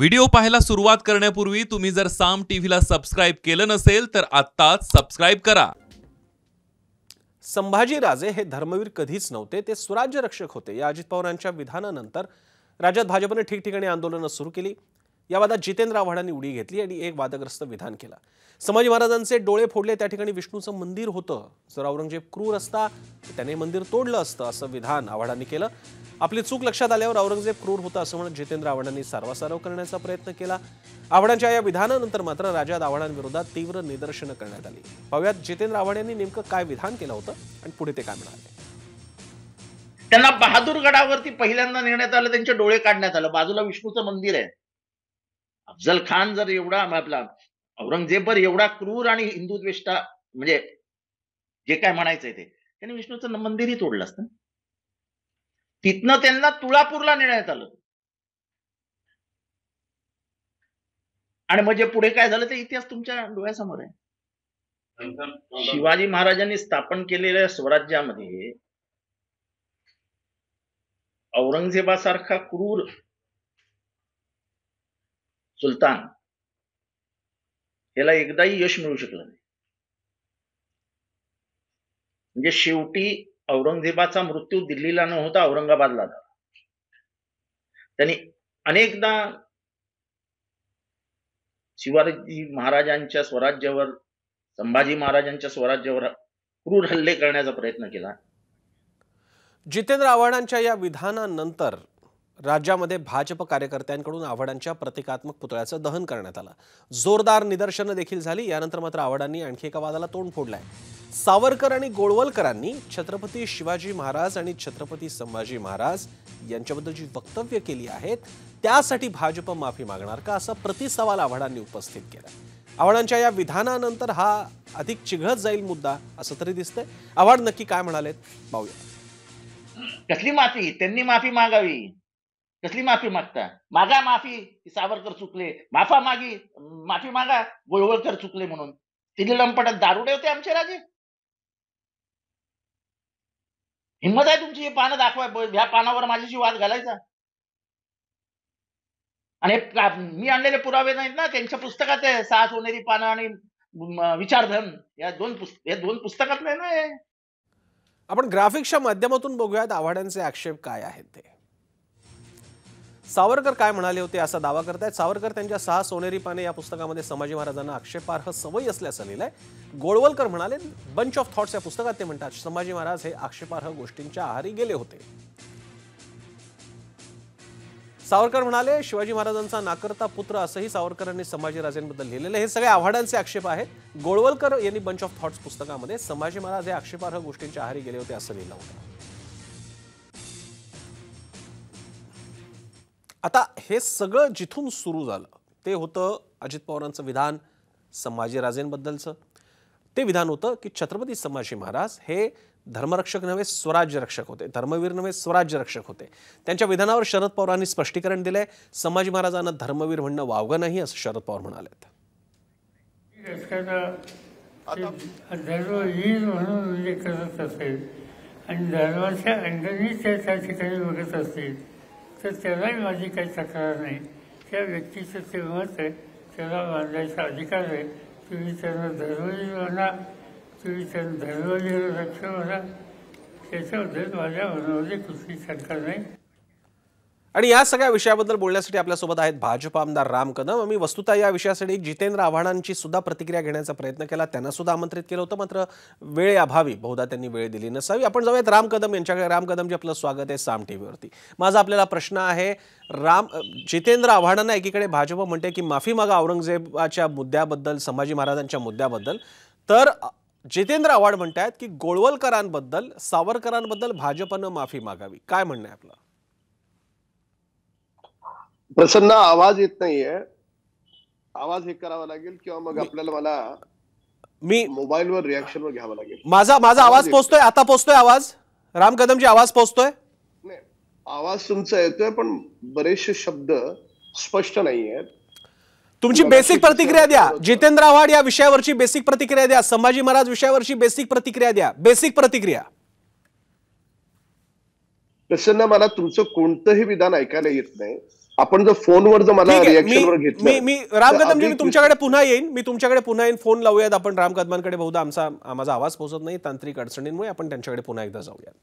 video पाहायला सुरुवात करण्यापूर्वी तुम्ही जर साम टीव्हीला सबस्क्राईब केलं नसेल तर आत्ताच सबस्क्राईब करा संभाजीराजे हे धर्मवीर कधीच नव्हते ते स्वराज्य रक्षक होते या अजित पवारांच्या विधानानंतर राज्यात भाजपने ठिकठिकाणी आंदोलनं सुरू केली या वादात जितेंद्र आव्हाडांनी उडी घेतली आणि एक वादग्रस्त विधान केलं संभाजी महाराजांचे डोळे फोडले त्या ठिकाणी विष्णूचं मंदिर होतं जर औरंगजेब क्रूर असता त्याने मंदिर तोडलं असतं असं विधान आव्हाडांनी केलं आपली चूक लक्षात आल्यावर औरंगजेब क्रूर होता असं म्हणत जितेंद्र आव्हाडांनी सारवासारव करण्याचा प्रयत्न केला आव्हाडांच्या या विधानानंतर मात्र राजात आव्हाडांविरोधात तीव्र निदर्शनं करण्यात आली पाहुयात जितेंद्र आव्हाड यांनी नेमकं काय विधान केलं होतं आणि पुढे ते काय म्हणाले त्यांना गडावरती पहिल्यांदा नेण्यात आलं त्यांचे डोळे काढण्यात आलं बाजूला विष्णूचं मंदिर आहे अफजल खान जर एवढा आपला औरंगजेबवर एवढा क्रूर आणि हिंदू म्हणजे जे काय म्हणायचंय ते त्यांनी विष्णूचं मंदिरही तोडलं असतं तिथनं त्यांना तुळापूरला नेण्यात आलं आणि म्हणजे पुढे काय झालं ते इतिहास तुमच्या डोळ्यासमोर आहे शिवाजी महाराजांनी स्थापन केलेल्या स्वराज्यामध्ये औरंगजेबासारखा क्रूर सुलतान याला एकदाही यश मिळू शकलं नाही म्हणजे शेवटी औरंगजेबाचा मृत्यू दिल्लीला न होता औरंगाबादला झाला त्यांनी अनेकदा शिवाजी महाराजांच्या स्वराज्यावर संभाजी महाराजांच्या स्वराज्यावर क्रूर हल्ले करण्याचा प्रयत्न केला जितेंद्र आव्हाडांच्या या विधानानंतर राज्यामध्ये भाजप कार्यकर्त्यांकडून आव्हाडांच्या प्रतिकात्मक पुतळ्याचं दहन करण्यात आलं जोरदार निदर्शनं देखील झाली यानंतर मात्र आव्हाडांनी आणखी एका वादाला तोंड फोडलंय सावरकर आणि गोळवलकरांनी छत्रपती शिवाजी महाराज आणि छत्रपती संभाजी महाराज यांच्याबद्दल जी वक्तव्य केली आहेत त्यासाठी भाजप माफी मागणार का असा प्रतिसवाल आव्हाडांनी उपस्थित केला आव्हाडांच्या या विधानानंतर हा अधिक चिघळत जाईल मुद्दा असं तरी दिसतंय आव्हाड नक्की काय म्हणालेत पाहूया कसली माफी त्यांनी माफी मागावी कसली माफी मागता मागा माफी सावरकर चुकले माफा मागी माफी मागा गोळवळकर चुकले म्हणून तिथे लंपटात दारुडे होते आमचे राजे हिंमत आहे तुमची हे पानं दाखवाय ह्या पानावर माझ्याशी वाद घालायचा आणि मी आणलेले पुरावे नाहीत ना त्यांच्या पुस्तकात आहे सहा सोनेरी पानं आणि विचारधन या दोन पुस्तक या दोन पुस्तकातले ना आपण ग्राफिक्सच्या माध्यमातून बघूयात आव्हाडांचे आक्षेप काय आहेत ते सावरकर काय म्हणाले होते असा दावा करतायत सावरकर त्यांच्या सहा सोनेरी पाने या पुस्तकामध्ये संभाजी महाराजांना आक्षेपार्ह सवयी असल्याचं लिहिलंय गोळवलकर म्हणाले बंच ऑफ थॉट्स या पुस्तकात ते म्हणतात संभाजी महाराज हे आक्षेपार्ह गोष्टींच्या आहारी गेले होते सावरकर म्हणाले शिवाजी महाराजांचा नाकरता पुत्र असंही सावरकरांनी संभाजीराजेंबद्दल लिहिलेलं हे सगळे आव्हाडांचे आक्षेप आहेत गोळवलकर यांनी बंच ऑफ थॉट्स पुस्तकामध्ये संभाजी महाराज हे आक्षेपार्ह गोष्टींच्या आहारी गेले होते असं लिहिलं होतं आता हे सगळं जिथून सुरू झालं ते होतं अजित पवारांचं विधान संभाजीराजेंबद्दलचं ते विधान होतं की छत्रपती संभाजी महाराज हे धर्मरक्षक नव्हे स्वराज्य रक्षक होते धर्मवीर नव्हे स्वराज्य रक्षक होते त्यांच्या विधानावर शरद पवारांनी स्पष्टीकरण दिलंय संभाजी महाराजांना धर्मवीर म्हणणं वावगं नाही असं शरद पवार म्हणाले आणि धर्माच्या त्या ठिकाणी बघत असतील तर त्यालाही माझी काही तक्रार नाही त्या व्यक्तीचं ते मत आहे त्याला मांडायचा अधिकार आहे तुम्ही त्यांना धर्मवीर म्हणा तुम्ही त्यांना धर्मवीर लक्ष म्हणा त्याच्याबद्दल माझ्या मनामध्ये कुठली शंका नाही आणि या सगळ्या विषयाबद्दल बोलण्यासाठी आपल्यासोबत आहेत भाजप आमदार राम कदम आम्ही वस्तुता या विषयासाठी जितेंद्र आव्हाडांची सुद्धा प्रतिक्रिया घेण्याचा प्रयत्न केला त्यांना सुद्धा आमंत्रित केलं होतं मात्र वेळ अभावी बहुधा त्यांनी वेळ दिली नसावी आपण जाऊयात राम कदम यांच्याकडे राम कदम जे आपलं स्वागत आहे साम टीव्हीवरती माझा आपल्याला प्रश्न आहे राम जितेंद्र आव्हाडांना एकीकडे भाजप म्हणते की माफी मागा औरंगजेबाच्या मुद्द्याबद्दल संभाजी महाराजांच्या मुद्द्याबद्दल तर जितेंद्र आव्हाड म्हणत आहेत की गोळवलकरांबद्दल सावरकरांबद्दल भाजपनं माफी मागावी काय म्हणणं आहे आपलं प्रसन्न आवाज येत नाहीये आवाज हे करावा लागेल किंवा मग आपल्याला मला मी मोबाईल वर रिॲक्शन वर घ्यावं लागेल माझा माझा आवाज पोहोचतोय आता पोहोचतोय आवाज राम कदमजी आवाज पोहोचतोय आवाज तुमचा येतोय पण बरेचसे शब्द स्पष्ट नाही आहेत तुमची बेसिक प्रतिक्रिया द्या जितेंद्र आव्हाड या विषयावरची बेसिक प्रतिक्रिया द्या संभाजी महाराज विषयावरची बेसिक प्रतिक्रिया द्या बेसिक प्रतिक्रिया प्रसन्न मला तुमचं कोणतंही विधान ऐकायला येत नाही आपण जर फोनवर जर मला मी राम मी तुमच्याकडे पुन्हा येईन मी तुमच्याकडे पुन्हा येईन फोन लावूयात आपण राम कदमांकडे बहुधा आमचा माझा आवाज पोहोचत नाही तांत्रिक अडचणींमुळे आपण त्यांच्याकडे पुन्हा एकदा जाऊया